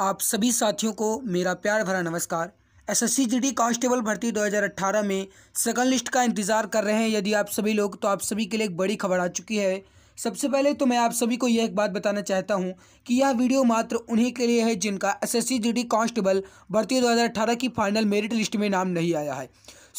आप सभी साथियों को मेरा प्यार भरा नमस्कार एस एस सी कांस्टेबल भर्ती 2018 में सेकंड लिस्ट का इंतज़ार कर रहे हैं यदि आप सभी लोग तो आप सभी के लिए एक बड़ी खबर आ चुकी है सबसे पहले तो मैं आप सभी को यह एक बात बताना चाहता हूं कि यह वीडियो मात्र उन्हीं के लिए है जिनका एस एस कांस्टेबल भर्ती 2018 की फाइनल मेरिट लिस्ट में नाम नहीं आया है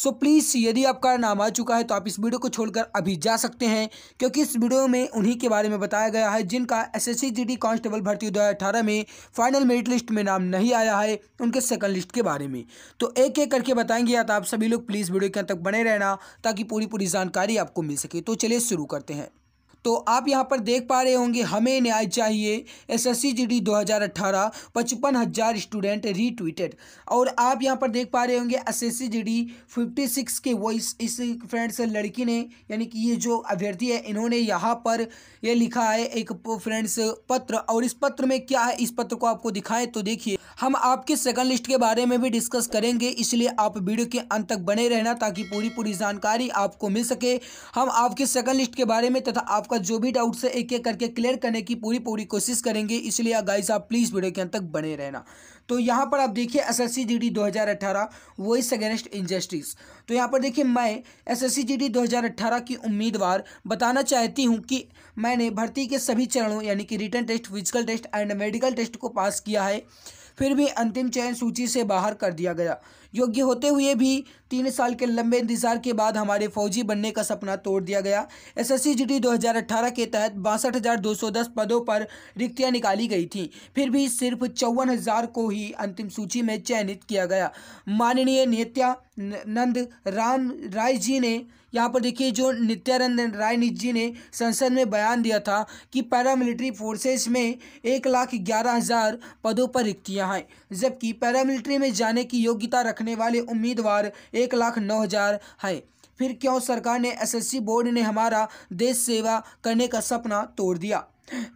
सो प्लीज़ यदि आपका नाम आ चुका है तो आप इस वीडियो को छोड़कर अभी जा सकते हैं क्योंकि इस वीडियो में उन्हीं के बारे में बताया गया है जिनका एस एस कांस्टेबल भर्ती दो में फाइनल मेरिट लिस्ट में नाम नहीं आया है उनके सेकंड लिस्ट के बारे में तो एक एक करके बताएंगे या तो आप सभी लोग प्लीज़ वीडियो के अंत तक बने रहना ताकि पूरी पूरी जानकारी आपको मिल सके तो चलिए शुरू करते हैं तो आप यहाँ पर देख पा रहे होंगे हमें न्याय चाहिए एसएससी जीडी 2018 पचपन हज़ार स्टूडेंट रीट्वीटेड और आप यहाँ पर देख पा रहे होंगे एसएससी जीडी 56 के वो इस इस फ्रेंड्स लड़की ने यानी कि ये जो अभ्यर्थी है इन्होंने यहाँ पर ये लिखा है एक फ्रेंड्स पत्र और इस पत्र में क्या है इस पत्र को आपको दिखाएं तो देखिए हम आपके सेकंड लिस्ट के बारे में भी डिस्कस करेंगे इसलिए आप वीडियो के अंत तक बने रहना ताकि पूरी पूरी जानकारी आपको मिल सके हम आपके सेकंड लिस्ट के बारे में तथा आप आपका जो भी डाउट्स है एक एक करके क्लियर करने की पूरी पूरी कोशिश करेंगे इसलिए गाइस आप प्लीज़ वीडियो के अंत तक बने रहना तो यहाँ पर आप देखिए S S C G D दो हज़ार अट्ठारह वॉइस अगेंस्ट इंजस्टिस तो यहाँ पर देखिए मैं S S C G D दो हज़ार अट्ठारह की उम्मीदवार बताना चाहती हूँ कि मैंने भर्ती के सभी चरणों यानी कि written test physical test and medical test को पास किया है फिर भी अंतिम चयन सूची से बाहर कर दिया गया योग्य होते हुए भी तीन साल के लंबे इंतजार के बाद हमारे फौजी बनने का सपना तोड़ दिया गया एस एस के तहत बासठ पदों पर रिक्तियां निकाली गई थीं फिर भी सिर्फ चौवन को ही अंतिम सूची में चयनित किया गया माननीय नित्या नंद राम राय जी ने यहाँ पर देखिए जो नित्यानंद राय जी ने संसद में बयान दिया था कि पैरामिलिट्री फोर्सेस में एक लाख ग्यारह हज़ार पदों पर रिक्तियाँ हैं जबकि पैरामिलिट्री में जाने की योग्यता रख रखने वाले उम्मीदवार एक लाख नौ हज़ार है फिर क्यों सरकार ने एसएससी बोर्ड ने हमारा देश सेवा करने का सपना तोड़ दिया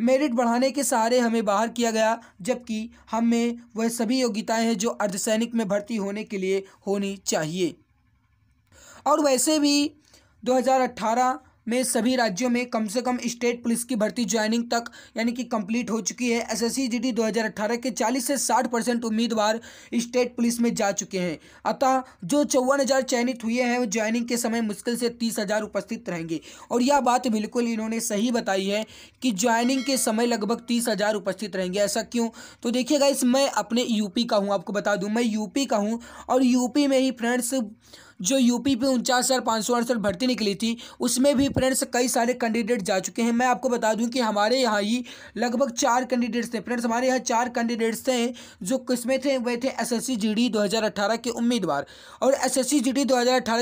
मेरिट बढ़ाने के सहारे हमें बाहर किया गया जबकि हमें वह सभी योग्यताएं हैं जो अर्धसैनिक में भर्ती होने के लिए होनी चाहिए और वैसे भी 2018 में सभी राज्यों में कम से कम स्टेट पुलिस की भर्ती ज्वाइनिंग तक यानी कि कंप्लीट हो चुकी है एसएससी जीडी 2018 के 40 से 60 परसेंट उम्मीदवार स्टेट पुलिस में जा चुके हैं अतः जो चौवन हज़ार चयनित हुए हैं वो ज्वाइनिंग के समय मुश्किल से तीस हज़ार उपस्थित रहेंगे और यह बात बिल्कुल इन्होंने सही बताई है कि ज्वाइनिंग के समय लगभग तीस हज़ार उपस्थित रहेंगे ऐसा क्यों तो देखिएगा इस मैं अपने यूपी का हूँ आपको बता दूँ मैं यूपी का हूँ और यूपी में ही फ्रेंड्स जो यूपी पे उनचास हज़ार पाँच सौ अड़सठ भर्ती निकली थी उसमें भी फ्रेंड्स कई सारे कैंडिडेट जा चुके हैं मैं आपको बता दूं कि हमारे यहाँ ही लगभग चार कैंडिडेट्स थे फ्रेंड्स हमारे यहाँ चार कैंडिडेट्स थे जो किस्में थे वे थे एस एस के उम्मीदवार और एस एस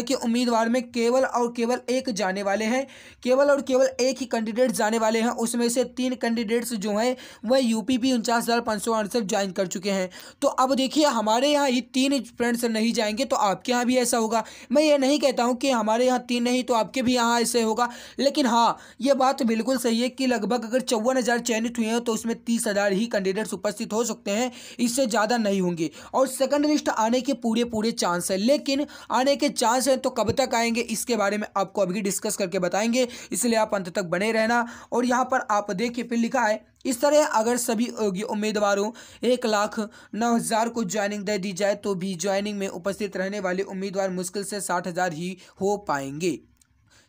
के उम्मीदवार में केवल और केवल एक जाने वाले हैं केवल और केवल एक ही कैंडिडेट जाने वाले हैं उसमें से तीन कैंडिडेट्स जो हैं वह यूपी पी उनचास हज़ार पाँच सौ अड़सठ ज्वाइन कर चुके हैं तो अब देखिए हमारे यहाँ ही तीन फ्रेंड्स नहीं जाएंगे तो आपके यहाँ भी ऐसा होगा होगा मैं ये नहीं कहता हूँ कि हमारे यहाँ तीन नहीं तो आपके भी यहाँ ऐसे होगा लेकिन हाँ ये बात बिल्कुल सही है कि लगभग अगर चौवन हज़ार चयनित हुए हैं तो उसमें तीस हज़ार ही कैंडिडेट्स उपस्थित हो सकते हैं इससे ज़्यादा नहीं होंगे और सेकंड लिस्ट आने के पूरे पूरे चांस है लेकिन आने के चांस हैं तो कब तक आएंगे इसके बारे में आपको अभी डिस्कस करके बताएंगे इसलिए आप अंत तक बने रहना और यहाँ पर आप देखिए फिर लिखा है इस तरह अगर सभी योग्य उम्मीदवारों एक लाख नौ हज़ार को ज्वाइनिंग दे दी जाए तो भी ज्वाइनिंग में उपस्थित रहने वाले उम्मीदवार मुश्किल से साठ हज़ार ही हो पाएंगे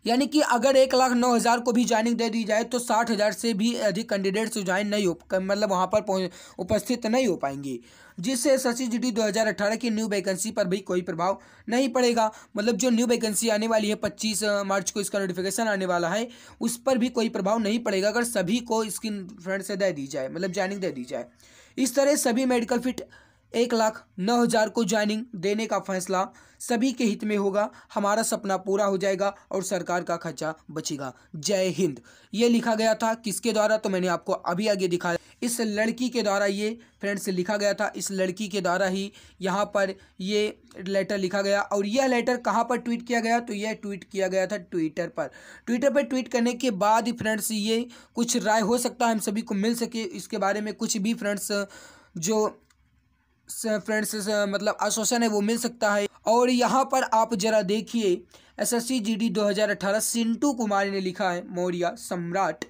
यानी कि अगर एक लाख नौ हज़ार को भी ज्वाइनिंग दे दी जाए तो साठ हज़ार से भी अधिक कैंडिडेट्स ज्वाइन नहीं हो मतलब वहाँ पर उपस्थित नहीं हो पाएंगे जिससे एस एस सी की न्यू वैकेंसी पर भी कोई प्रभाव नहीं पड़ेगा मतलब जो न्यू वैकेंसी आने वाली है पच्चीस मार्च को इसका नोटिफिकेशन आने वाला है उस पर भी कोई प्रभाव नहीं पड़ेगा अगर सभी को इसकी फ्रेंड से दे दी जाए मतलब ज्वाइनिंग दे दी जाए इस तरह सभी मेडिकल फिट एक लाख नौ हज़ार को ज्वाइनिंग देने का फैसला सभी के हित में होगा हमारा सपना पूरा हो जाएगा और सरकार का खर्चा बचेगा जय हिंद ये लिखा गया था किसके द्वारा तो मैंने आपको अभी आगे दिखाया इस लड़की के द्वारा ये फ्रेंड्स लिखा गया था इस लड़की के द्वारा ही यहाँ पर ये लेटर लिखा गया और यह लेटर कहाँ पर ट्वीट किया गया तो यह ट्वीट किया गया था ट्विटर पर ट्विटर पर ट्वीट करने के बाद फ्रेंड्स ये कुछ राय हो सकता है हम सभी को मिल सके इसके बारे में कुछ भी फ्रेंड्स जो फ्रेंड्स मतलब एसोसिएशन है वो मिल सकता है और यहाँ पर आप जरा देखिए एसएससी जीडी 2018 सिंटू कुमार ने लिखा है मौर्य सम्राट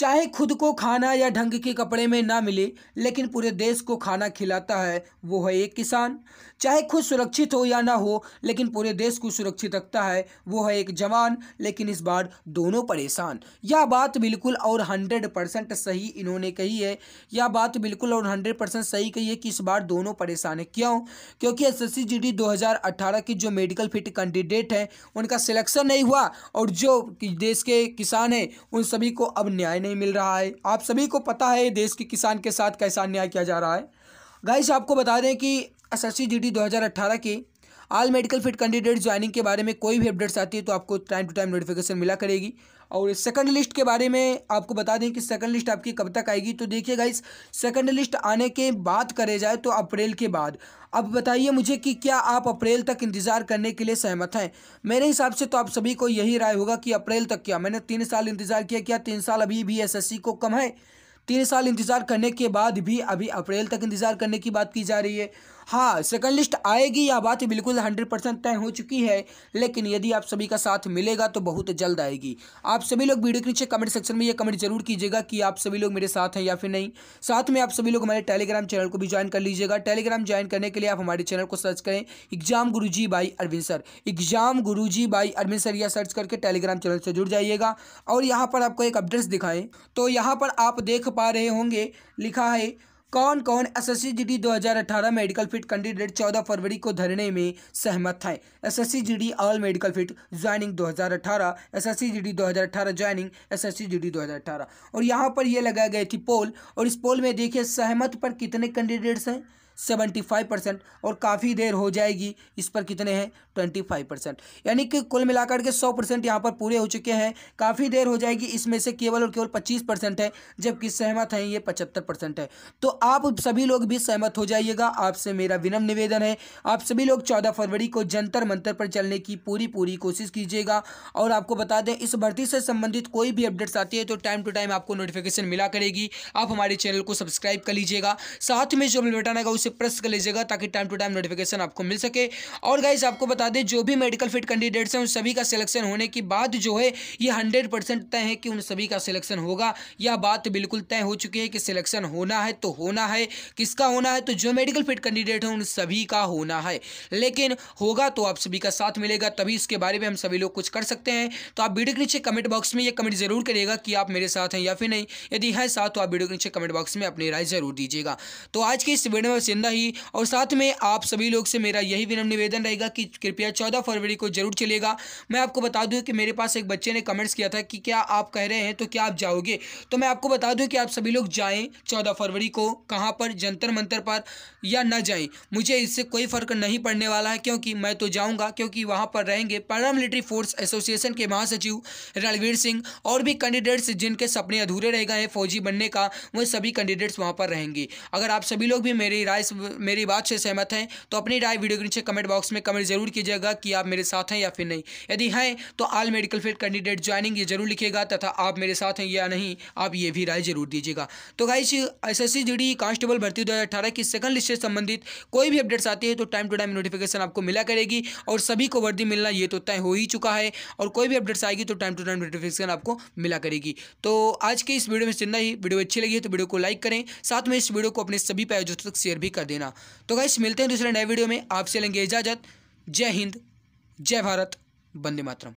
चाहे खुद को खाना या ढंग के कपड़े में ना मिले लेकिन पूरे देश को खाना खिलाता है वो है एक किसान चाहे खुद सुरक्षित हो या ना हो लेकिन पूरे देश को सुरक्षित रखता है वो है एक जवान लेकिन इस बार दोनों परेशान यह बात बिल्कुल और हंड्रेड परसेंट सही इन्होंने कही है यह बात बिल्कुल और हंड्रेड परसेंट सही कही है कि इस बार दोनों परेशान है क्यों क्योंकि एस एस सी की जो मेडिकल फिट कैंडिडेट हैं उनका सिलेक्शन नहीं हुआ और जो देश के किसान हैं उन सभी को अब न्याय नहीं नहीं मिल रहा है आप सभी को पता है देश के किसान के साथ कैसा अन्याय किया जा रहा है गाइस आपको बता दें कि S S C G D दो हज़ार अट्ठारह की all medical fit candidate joining के बारे में कोई भी अपडेट्स आती है तो आपको टाइम टू टाइम नोटिफिकेशन मिला करेगी और सेकंड लिस्ट के बारे में आपको बता दें कि सेकंड लिस्ट आपकी कब तक आएगी तो देखिए गाइस सेकंड लिस्ट आने के बाद करे जाए तो अप्रैल के बाद अब बताइए मुझे कि क्या आप अप्रैल तक इंतज़ार करने के लिए सहमत हैं मेरे हिसाब से तो आप सभी को यही राय होगा कि अप्रैल तक क्या मैंने तीन साल इंतज़ार किया क्या तीन साल अभी भी एस को कम है तीन साल इंतज़ार करने के बाद भी अभी अप्रैल तक इंतज़ार करने की बात की जा रही है हाँ सेकंड लिस्ट आएगी यह बात बिल्कुल हंड्रेड परसेंट तय हो चुकी है लेकिन यदि आप सभी का साथ मिलेगा तो बहुत जल्द आएगी आप सभी लोग वीडियो के नीचे कमेंट सेक्शन में यह कमेंट जरूर कीजिएगा कि आप सभी लोग मेरे साथ हैं या फिर नहीं साथ में आप सभी लोग हमारे टेलीग्राम चैनल को भी ज्वाइन कर लीजिएगा टेलीग्राम ज्वाइन करने के लिए आप हमारे चैनल को सर्च करें exam Guru ji by Arvind sir exam Guru ji by Arvind sir यह सर्च करके टेलीग्राम चैनल से जुड़ जाइएगा और यहाँ पर आपको एक अपडेट्स दिखाएं तो यहाँ पर आप देख पा रहे होंगे लिखा है कौन कौन S S C G D दो हज़ार अठारह मेडिकल फिट कैंडिडेट चौदह फरवरी को धरने में सहमत S S C G D all medical fit joining 2018 दो हज़ार अठारह joining S S C G D दो हज़ार अठारह और यहाँ पर यह लगाई गई थी पोल और इस पोल में देखिए सहमत पर कितने कैंडिडेट्स हैं सेवेंटी फाइव परसेंट और काफ़ी देर हो जाएगी इस पर कितने हैं ट्वेंटी फाइव परसेंट यानी कि कुल मिलाकर के सौ परसेंट यहाँ पर पूरे हो चुके हैं काफ़ी देर हो जाएगी इसमें से केवल और केवल पच्चीस परसेंट है जबकि सहमत हैं ये पचहत्तर परसेंट है तो आप सभी लोग भी सहमत हो जाइएगा आपसे मेरा विनम्र निवेदन है आप सभी लोग चौदह फरवरी को जंतर मंतर पर चलने की पूरी पूरी कोशिश कीजिएगा और आपको बता दें इस भर्ती से संबंधित कोई भी अपडेट्स आती है तो टाइम टू टाइम आपको नोटिफिकेशन मिला करेगी आप हमारे चैनल को सब्सक्राइब कर लीजिएगा साथ में जो बेल बटन आएगा उसे उसे प्रेस कर लीजिएगा ताकि टाइम टू टाइम नोटिफिकेशन आपको मिल सके और गाइज आपको बता दें जो भी मेडिकल फिट कैंडिडेट्स हैं उन सभी का सिलेक्शन होने के बाद जो है ये हंड्रेड परसेंट तय है कि उन सभी का सिलेक्शन होगा यह बात बिल्कुल तय हो चुकी है कि सिलेक्शन होना है तो होना है किसका होना है तो जो मेडिकल फिट कैंडिडेट है उन सभी का होना है लेकिन होगा तो आप सभी का साथ मिलेगा तभी इसके बारे में हम सभी लोग कुछ कर सकते हैं तो आप वीडियो के नीचे कमेंट बॉक्स में ये कमेंट जरूर करिएगा कि आप मेरे साथ हैं या फिर नहीं यदि है साथ तो आप वीडियो के नीचे कमेंट बॉक्स में अपनी राय जरूर दीजिएगा तो आज के इस वीडियो में जिंदा ही और साथ में आप सभी लोग से मेरा यही विनम निवेदन रहेगा कि कृपया चौदह फरवरी को जरूर चलेगा मैं आपको बता दूँ कि मेरे पास एक बच्चे ने कमेंट्स किया था कि क्या आप कह रहे हैं तो क्या आप जाओगे तो मैं आपको बता दूँ कि आप सभी लोग जाएँ चौदह फरवरी को कहाँ पर जंतर मंतर पर या न जाएं मुझे इससे कोई फ़र्क नहीं पड़ने वाला है क्योंकि मैं तो जाऊँगा क्योंकि वहाँ पर रहेंगे पैरामिलिट्री फोर्स एसोसिएशन के महासचिव रणवीर सिंह और भी कैंडिडेट्स जिनके सपने अधूरे रह गए फौजी बनने का वह सभी कैंडिडेट्स वहाँ पर रहेंगे अगर आप सभी लोग भी मेरी राय मेरी बात से सहमत हैं तो अपनी राय वीडियो के नीचे कमेंट बॉक्स में कमेंट जरूर कीजिएगा कि आप मेरे साथ हैं या फिर नहीं यदि हैं तो all medical field candidate joining ये जरूर लिखिएगा तथा आप मेरे साथ हैं या नहीं आप ये भी राय जरूर दीजिएगा तो गाइस एस एस कांस्टेबल भर्ती दो की सेकंड लिस्ट से संबंधित कोई भी अपडेट्स आती है तो टाइम टू टाइम नोटिफिकेशन आपको मिला करेगी और सभी को वर्दी मिलना ये तो तय हो ही चुका है और कोई भी अपडेट्स आएगी तो टाइम टू टाइम नोटिफिकेशन आपको मिला करेगी तो आज के इस वीडियो में इतना ही वीडियो अच्छी लगी है तो वीडियो को लाइक करें साथ में इस वीडियो को अपने सभी पैजों तक शेयर भी कर देना तो गाइस मिलते हैं दूसरे नए वीडियो में आपसे लेंगे इजाज़त जय हिंद जय भारत वंदे मातरम